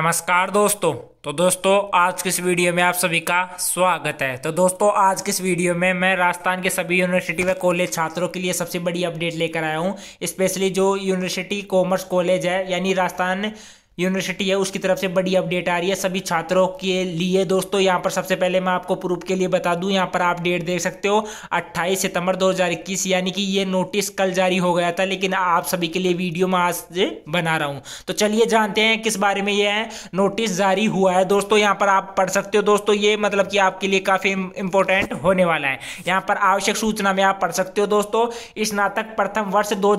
नमस्कार दोस्तों तो दोस्तों आज किस इस वीडियो में आप सभी का स्वागत है तो दोस्तों आज किस इस वीडियो में मैं राजस्थान के सभी यूनिवर्सिटी व कॉलेज छात्रों के लिए सबसे बड़ी अपडेट लेकर आया हूँ स्पेशली जो यूनिवर्सिटी कॉमर्स कॉलेज है यानी राजस्थान यूनिवर्सिटी है उसकी तरफ से बड़ी अपडेट आ रही है सभी छात्रों के लिए दोस्तों यहाँ पर सबसे पहले मैं आपको प्रूफ के लिए बता दूँ यहाँ पर आप डेट देख सकते हो अट्ठाईस सितंबर 2021 यानी कि ये नोटिस कल जारी हो गया था लेकिन आप सभी के लिए वीडियो मैं आज बना रहा हूँ तो चलिए जानते हैं किस बारे में ये है नोटिस जारी हुआ है दोस्तों यहाँ पर आप पढ़ सकते हो दोस्तों ये मतलब कि आपके लिए काफ़ी इंपॉर्टेंट होने वाला है यहाँ पर आवश्यक सूचना में आप पढ़ सकते हो दोस्तों स्नातक प्रथम वर्ष दो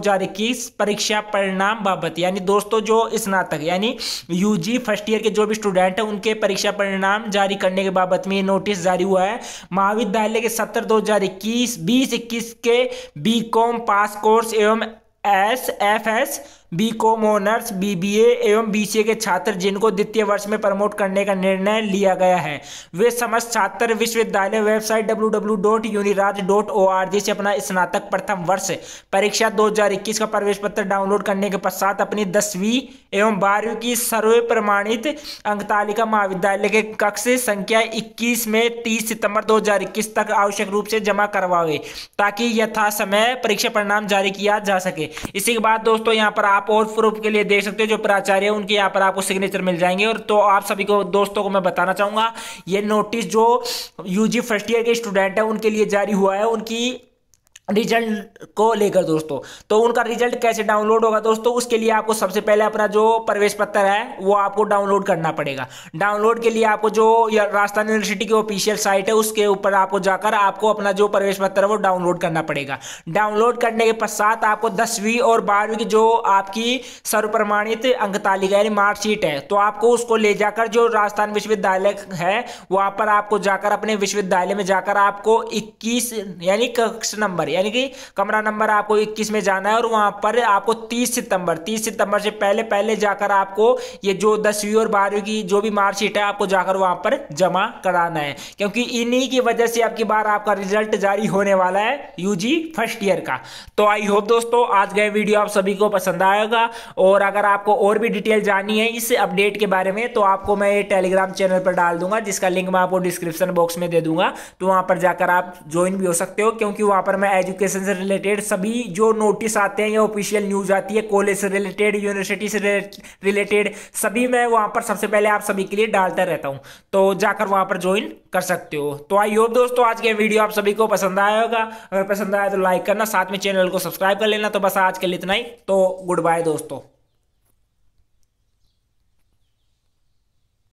परीक्षा परिणाम बाबत यानी दोस्तों जो स्नातक यानी यानी यूजी फर्स्ट ईयर के जो भी स्टूडेंट हैं उनके परीक्षा परिणाम जारी करने के बाबत में ये नोटिस जारी हुआ है महाविद्यालय के सत्र दो हजार इक्कीस बीस इक्कीस के बी कॉम पास कोर्स एवं S F S B com honours B B एवं बी सी ए के छात्र जिनको द्वितीय वर्ष में प्रमोट करने का निर्णय लिया गया है वे समस्त छात्र विश्वविद्यालय website W W dot Uniraj dot O R G से अपना स्नातक प्रथम वर्ष परीक्षा 2021 का प्रवेश पत्र डाउनलोड करने के पश्चात अपनी दसवीं एवं बारहवीं की सर्व प्रमाणित अंकतालिका महाविद्यालय के कक्ष संख्या इक्कीस में तीस सितम्बर दो तक आवश्यक रूप से जमा करवावे ताकि यथासमय परीक्षा परिणाम जारी किया जा सके इसी के बाद दोस्तों यहाँ पर आप आप और प्रूफ के लिए देख सकते हो जो प्राचार्य है उनके यहाँ पर आपको सिग्नेचर मिल जाएंगे और तो आप सभी को दोस्तों को मैं बताना चाहूंगा ये नोटिस जो यूजी फर्स्ट ईयर के स्टूडेंट है उनके लिए जारी हुआ है उनकी रिजल्ट को लेकर दोस्तों तो उनका रिजल्ट कैसे डाउनलोड होगा दोस्तों उसके लिए आपको सबसे पहले अपना जो प्रवेश पत्र है वो आपको डाउनलोड करना पड़ेगा डाउनलोड के लिए आपको जो राजस्थान यूनिवर्सिटी की ऑफिशियल साइट है उसके ऊपर आपको जाकर आपको अपना जो प्रवेश पत्र है वो डाउनलोड करना पड़ेगा डाउनलोड करने के पश्चात आपको दसवीं और बारहवीं की जो आपकी सर्वप्रमाणित अंक तालिका यानी मार्कशीट है तो आपको उसको ले जाकर जो राजस्थान विश्वविद्यालय है वहाँ पर आपको जाकर अपने विश्वविद्यालय में जाकर आपको इक्कीस यानी कक्ष नंबर यानी कि कमरा नंबर आपको इक्कीस में जाना है और वहां पर आपको तीस सितंबर तीस सितंबर से पहले पहले जाकर आपको ये जो दसवीं और बारहवीं की जो भी मार्कशीट है आपको जाकर वहां पर जमा कराना है क्योंकि इन्हीं की वजह से आपकी बार आपका रिजल्ट जारी होने वाला है यूजी फर्स्ट ईयर का तो आई होप दोस्तों आज गए वीडियो आप सभी को पसंद आएगा और अगर आपको और भी डिटेल जाननी है इस अपडेट के बारे में तो आपको मैं ये टेलीग्राम चैनल पर डाल दूंगा जिसका लिंक मैं आपको डिस्क्रिप्शन बॉक्स में दे दूंगा तो वहां पर जाकर आप ज्वाइन भी हो सकते हो क्योंकि वहां पर मैं एज एजुकेशन से रिलेटेड सभी जो नोटिस आते हैं या ऑफिशियल न्यूज़ आती है कॉलेज से रिलेटेड यूनिवर्सिटी से रिलेटेड सभी मैं वहां पर सबसे पहले आप सभी के लिए डालता रहता हूँ तो जाकर वहां पर ज्वाइन कर सकते हो तो आई होप दोस्तों आज के वीडियो आप सभी को पसंद आया होगा अगर पसंद आया तो लाइक करना साथ में चैनल को सब्सक्राइब कर लेना तो बस आज के लिए इतना ही तो गुड बाय दोस्तों